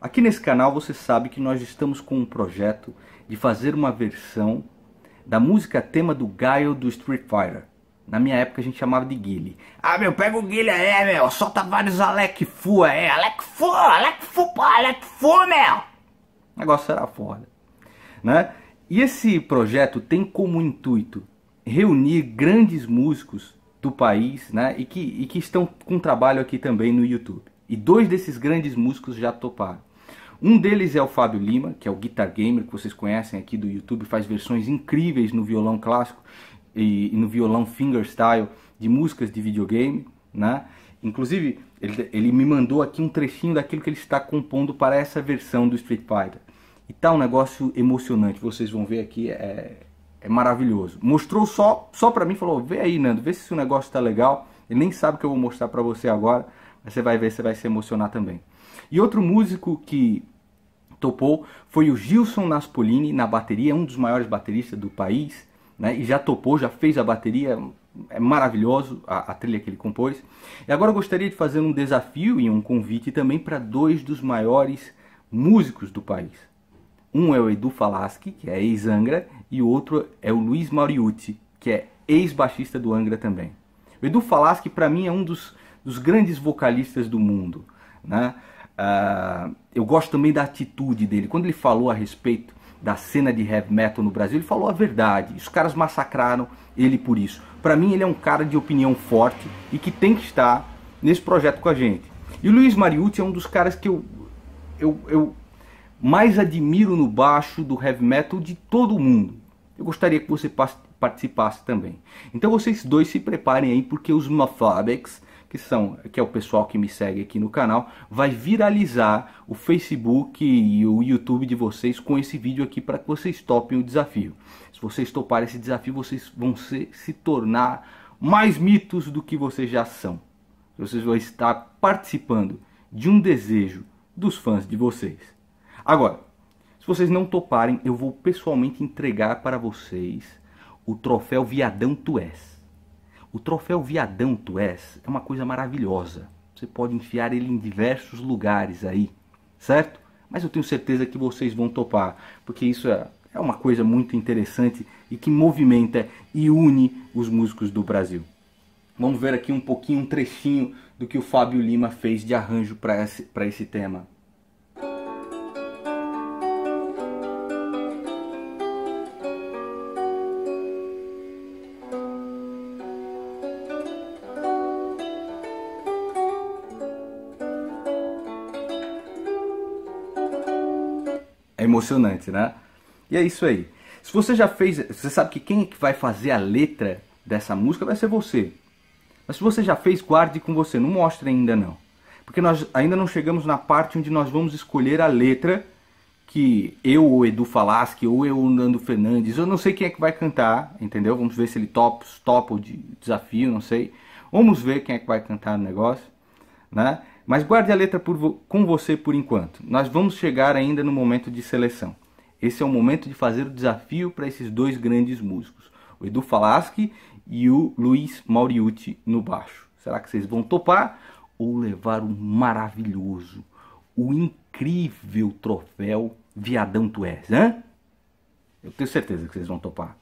Aqui nesse canal você sabe que nós estamos com um projeto de fazer uma versão da música tema do Gaio do Street Fighter. Na minha época a gente chamava de Guile. Ah, meu, pega o Guile aí, é, meu. Solta vários Alec Fu aí. É. Alec Fu, Alec Fu, pô, Alec Fu, meu. O negócio era foda. Né? E esse projeto tem como intuito reunir grandes músicos do país né? e, que, e que estão com trabalho aqui também no YouTube. E dois desses grandes músicos já toparam. Um deles é o Fábio Lima, que é o Guitar Gamer, que vocês conhecem aqui do YouTube, faz versões incríveis no violão clássico e, e no violão fingerstyle de músicas de videogame, né? Inclusive, ele, ele, me mandou aqui um trechinho daquilo que ele está compondo para essa versão do Street Fighter. E tá um negócio emocionante, vocês vão ver aqui, é, é maravilhoso. Mostrou só, só para mim, falou, vê aí Nando, vê se o negócio tá legal. Ele nem sabe o que eu vou mostrar para você agora, você vai ver, você vai se emocionar também. E outro músico que topou foi o Gilson Naspolini na bateria, um dos maiores bateristas do país, né? E já topou, já fez a bateria, é maravilhoso a, a trilha que ele compôs. E agora eu gostaria de fazer um desafio e um convite também para dois dos maiores músicos do país. Um é o Edu Falaschi, que é ex-Angra, e o outro é o Luiz Mariucci, que é ex-baixista do Angra também. O Edu Falaschi, para mim, é um dos dos grandes vocalistas do mundo. Né? Uh, eu gosto também da atitude dele. Quando ele falou a respeito da cena de heavy metal no Brasil, ele falou a verdade. Os caras massacraram ele por isso. Para mim, ele é um cara de opinião forte e que tem que estar nesse projeto com a gente. E o Luiz Mariucci é um dos caras que eu, eu, eu mais admiro no baixo do heavy metal de todo o mundo. Eu gostaria que você participasse também. Então vocês dois se preparem aí, porque os Mafabeks que são que é o pessoal que me segue aqui no canal, vai viralizar o Facebook e o YouTube de vocês com esse vídeo aqui para que vocês topem o desafio. Se vocês toparem esse desafio, vocês vão se, se tornar mais mitos do que vocês já são. Vocês vão estar participando de um desejo dos fãs de vocês. Agora, se vocês não toparem, eu vou pessoalmente entregar para vocês o troféu Viadão Tu És. O troféu Viadão Tu És é uma coisa maravilhosa. Você pode enfiar ele em diversos lugares aí, certo? Mas eu tenho certeza que vocês vão topar, porque isso é, é uma coisa muito interessante e que movimenta e une os músicos do Brasil. Vamos ver aqui um pouquinho, um trechinho do que o Fábio Lima fez de arranjo para esse, esse tema. É emocionante, né? E é isso aí. Se você já fez, você sabe que quem é que vai fazer a letra dessa música vai ser você. Mas se você já fez, guarde com você, não mostre ainda não. Porque nós ainda não chegamos na parte onde nós vamos escolher a letra que eu ou Edu Falaschi ou eu o Nando Fernandes, eu não sei quem é que vai cantar, entendeu? Vamos ver se ele topa, top o desafio, não sei. Vamos ver quem é que vai cantar o negócio, né? Mas guarde a letra por, com você por enquanto. Nós vamos chegar ainda no momento de seleção. Esse é o momento de fazer o desafio para esses dois grandes músicos, o Edu Falaschi e o Luiz Mauriucci no baixo. Será que vocês vão topar ou levar o maravilhoso, o incrível troféu Viadão Tu És, hein? Eu tenho certeza que vocês vão topar.